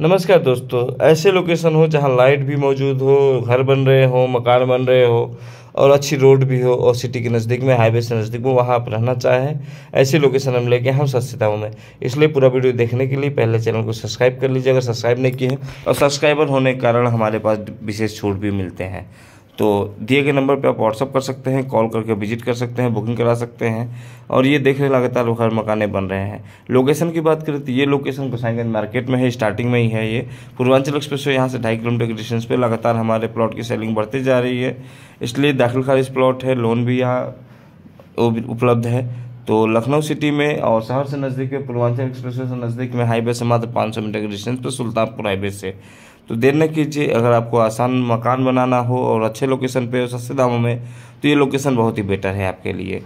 नमस्कार दोस्तों ऐसे लोकेशन हो जहाँ लाइट भी मौजूद हो घर बन रहे हो मकान बन रहे हो और अच्छी रोड भी हो और सिटी के नज़दीक में हाईवे से नज़दीक में वहाँ आप रहना चाहें ऐसी लोकेशन हम लेके हम सस्ताओं में इसलिए पूरा वीडियो देखने के लिए पहले चैनल को सब्सक्राइब कर लीजिए अगर सब्सक्राइब नहीं किए और सब्सक्राइबर होने के कारण हमारे पास विशेष छूट भी मिलते हैं तो दिए गए नंबर पे आप व्हाट्सअप कर सकते हैं कॉल करके विजिट कर सकते हैं बुकिंग करा सकते हैं और ये देख रहे लगातार घर मकाने बन रहे हैं लोकेशन की बात करें तो ये लोकेशन गोसाईगंज मार्केट में है स्टार्टिंग में ही है ये पूर्वांचल एक्सप्रेस यहाँ से ढाई किलोमीटर के डिस्टेंस पर लगातार हमारे प्लॉट की सेलिंग बढ़ती जा रही है इसलिए दाखिल खारिज प्लॉट है लोन भी यहाँ उपलब्ध है तो लखनऊ सिटी में और शहर से नज़दीक पूर्वांचल एक्सप्रेस से नज़दीक में हाईवे से मात्र पाँच सौ मीटर के डिस्टेंस पर सुल्तानपुर हाईवे से तो देर न कीजिए अगर आपको आसान मकान बनाना हो और अच्छे लोकेशन पे हो सस्ते दामों में तो ये लोकेशन बहुत ही बेटर है आपके लिए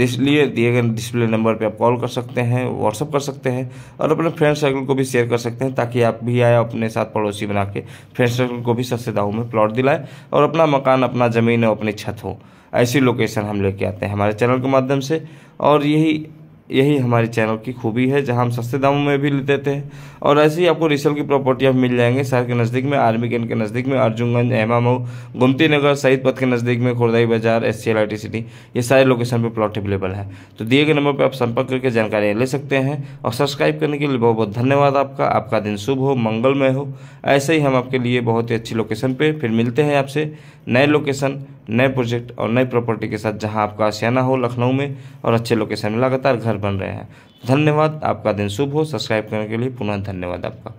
इसलिए दिए गए डिस्प्ले नंबर पे आप कॉल कर सकते हैं व्हाट्सअप कर सकते हैं और अपने फ्रेंड सर्कल को भी शेयर कर सकते हैं ताकि आप भी आए अपने साथ पड़ोसी बना के फ्रेंड सर्कल को भी सस्ते दामों में प्लॉट दिलाए और अपना मकान अपना ज़मीन और अपनी छत हो ऐसी लोकेशन हम लेके आते हैं हमारे चैनल के माध्यम से और यही यही हमारे चैनल की खूबी है जहां हम सस्ते दामों में भी देते हैं और ऐसे ही आपको रिसल की प्रॉपर्टी आप मिल जाएंगे शहर के नज़दीक में आर्मी गेंद के नज़दीक में अर्जुनगंज एमामऊ गुमती नगर सईद पथ के नज़दीक में खुर्दाई बाजार एस सी सिटी ये सारे लोकेशन पर प्लॉट अवेलेबल है तो दिए गए नंबर पर आप संपर्क करके जानकारियाँ ले सकते हैं और सब्सक्राइब करने के लिए बहुत बहुत धन्यवाद आपका आपका दिन शुभ हो मंगलमय हो ऐसे ही हम आपके लिए बहुत ही अच्छी लोकेशन पर फिर मिलते हैं आपसे नए लोकेशन नए प्रोजेक्ट और नए प्रॉपर्टी के साथ जहाँ आपका आसियाना हो लखनऊ में और अच्छे लोकेशन में लगातार घर आधार बन रहे हैं धन्यवाद आपका दिन शुभ हो सब्सक्राइब करने के लिए पुनः धन्यवाद आपका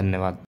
धन्यवाद